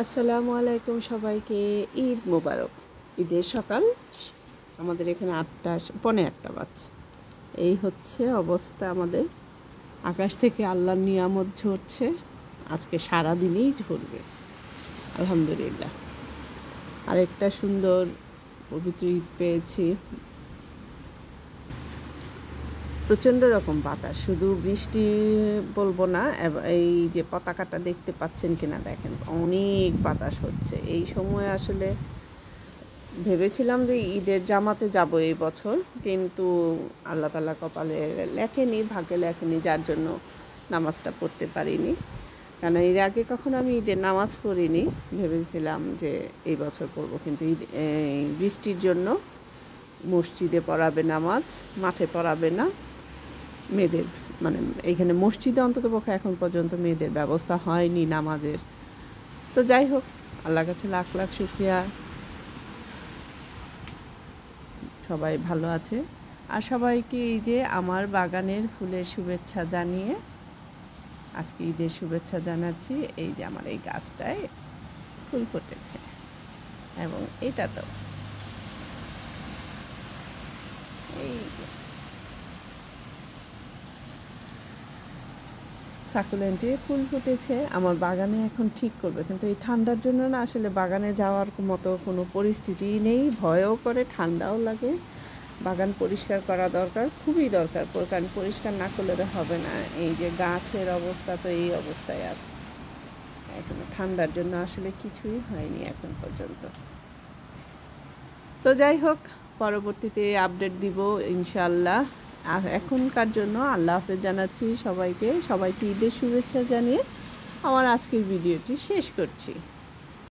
আসসালামু আলাইকুম সবাইকে ঈদ মোবারক ঈদের সকাল আমাদের এখানে আটটা পনে আটটা বাজছে এই হচ্ছে অবস্থা আমাদের আকাশ থেকে আল্লাহর নিয়ামত ঝরছে আজকে সারা দিনেই ঝরবে আলহামদুলিল্লাহ আরেকটা সুন্দর পবিত্র ঈদ পেয়েছি প্রচণ্ড রকম বাতাস শুধু বৃষ্টি বলবো না এই যে পতাকাটা দেখতে পাচ্ছেন কিনা দেখেন অনেক বাতাস হচ্ছে এই সময় আসলে ভেবেছিলাম যে ঈদের জামাতে যাব এই বছর কিন্তু আল্লাহ তালা কপালে লেখেনি ভাগ্যে লেখেনি যার জন্য নামাজটা পড়তে পারিনি কেন এর আগে কখনো আমি ঈদের নামাজ পড়িনি ভেবেছিলাম যে এই বছর পড়বো কিন্তু ঈদ বৃষ্টির জন্য মসজিদে পড়াবে নামাজ মাঠে পড়াবে না মেয়েদের মানে এখানে মসজিদে অন্তত পক্ষে এখন পর্যন্ত মেয়েদের ব্যবস্থা হয়নি নামাজের তো যাই হোক আল্লাহর কাছে লাখ লাখ শুক্রিয়া সবাই ভালো আছে আর সবাইকে এই যে আমার বাগানের ফুলের শুভেচ্ছা জানিয়ে আজকে ঈদের শুভেচ্ছা জানাচ্ছি এই যে আমার এই গাছটায় ফুল ফুটেছে এবং এটা তো সাকুলেন্টে ফুল ফুটেছে আমার বাগানে এখন ঠিক করবে কিন্তু এই ঠান্ডার জন্য না আসলে বাগানে যাওয়ার মতো কোনো পরিস্থিতি নেই ভয়ও করে ঠান্ডাও লাগে বাগান পরিষ্কার করা দরকার খুবই দরকার কারণ পরিষ্কার না করলে তো হবে না এই যে গাছের অবস্থা তো এই অবস্থায় আছে এখন ঠান্ডার জন্য আসলে কিছুই হয়নি এখন পর্যন্ত তো যাই হোক পরবর্তীতে আপডেট দিব ইনশাল্লাহ আর এখনকার জন্য আল্লাহ হাফেজ জানাচ্ছি সবাইকে সবাইকে ঈদের শুভেচ্ছা জানিয়ে আমার আজকের ভিডিওটি শেষ করছি